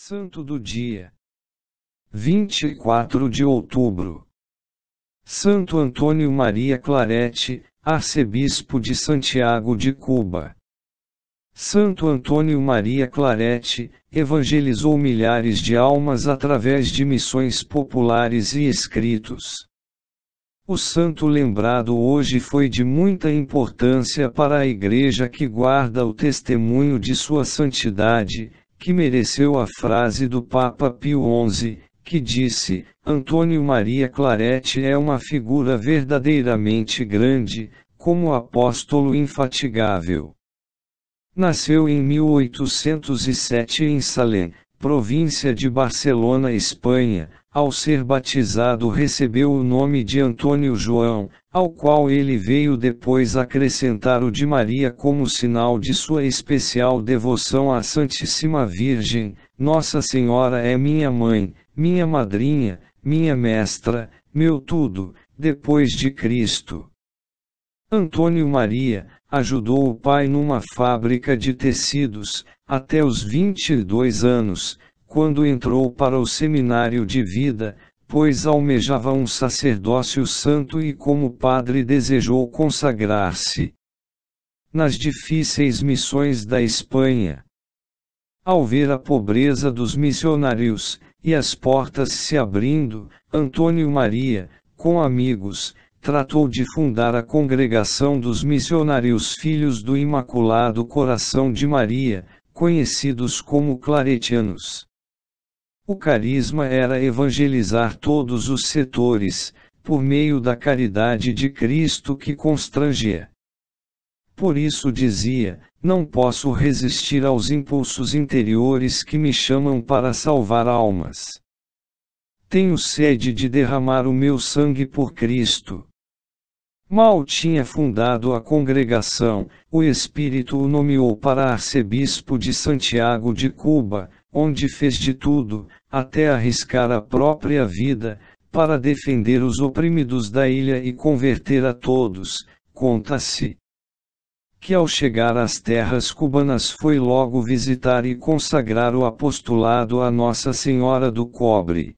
Santo do Dia 24 de Outubro Santo Antônio Maria Clarete, Arcebispo de Santiago de Cuba. Santo Antônio Maria Clarete evangelizou milhares de almas através de missões populares e escritos. O santo lembrado hoje foi de muita importância para a Igreja que guarda o testemunho de sua santidade, que mereceu a frase do Papa Pio XI, que disse: Antônio Maria Claretti é uma figura verdadeiramente grande, como apóstolo infatigável. Nasceu em 1807 em Salem, província de Barcelona, Espanha, ao ser batizado recebeu o nome de Antônio João, ao qual ele veio depois acrescentar o de Maria como sinal de sua especial devoção à Santíssima Virgem. Nossa Senhora é minha mãe, minha madrinha, minha mestra, meu tudo, depois de Cristo. Antônio Maria ajudou o pai numa fábrica de tecidos, até os 22 anos quando entrou para o seminário de vida, pois almejava um sacerdócio santo e como padre desejou consagrar-se nas difíceis missões da Espanha. Ao ver a pobreza dos missionários, e as portas se abrindo, Antônio Maria, com amigos, tratou de fundar a Congregação dos Missionários Filhos do Imaculado Coração de Maria, conhecidos como Claretianos. O carisma era evangelizar todos os setores, por meio da caridade de Cristo que constrangia. Por isso dizia: Não posso resistir aos impulsos interiores que me chamam para salvar almas. Tenho sede de derramar o meu sangue por Cristo. Mal tinha fundado a congregação, o Espírito o nomeou para arcebispo de Santiago de Cuba, onde fez de tudo, até arriscar a própria vida, para defender os oprimidos da ilha e converter a todos, conta-se que ao chegar às terras cubanas foi logo visitar e consagrar o apostolado a Nossa Senhora do Cobre.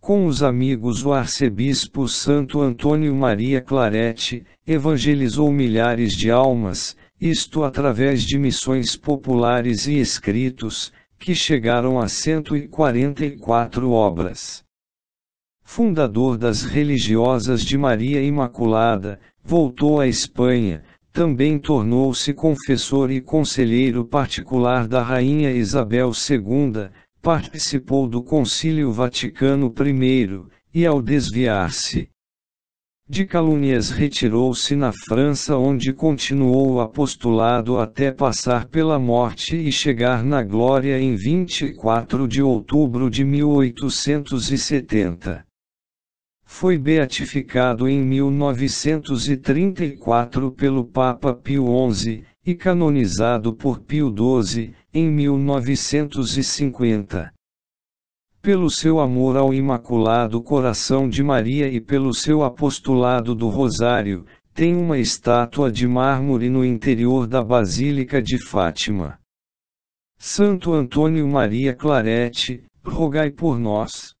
Com os amigos o arcebispo Santo Antônio Maria Claret, evangelizou milhares de almas, isto através de missões populares e escritos, que chegaram a 144 obras. Fundador das religiosas de Maria Imaculada, voltou à Espanha, também tornou-se confessor e conselheiro particular da Rainha Isabel II, participou do Concílio Vaticano I, e ao desviar-se, de calúnias retirou-se na França, onde continuou o apostolado até passar pela morte e chegar na glória em 24 de outubro de 1870 foi beatificado em 1934 pelo Papa Pio XI e canonizado por Pio XII em 1950 pelo seu amor ao Imaculado Coração de Maria e pelo seu apostolado do Rosário, tem uma estátua de mármore no interior da Basílica de Fátima. Santo Antônio Maria Clarete, rogai por nós.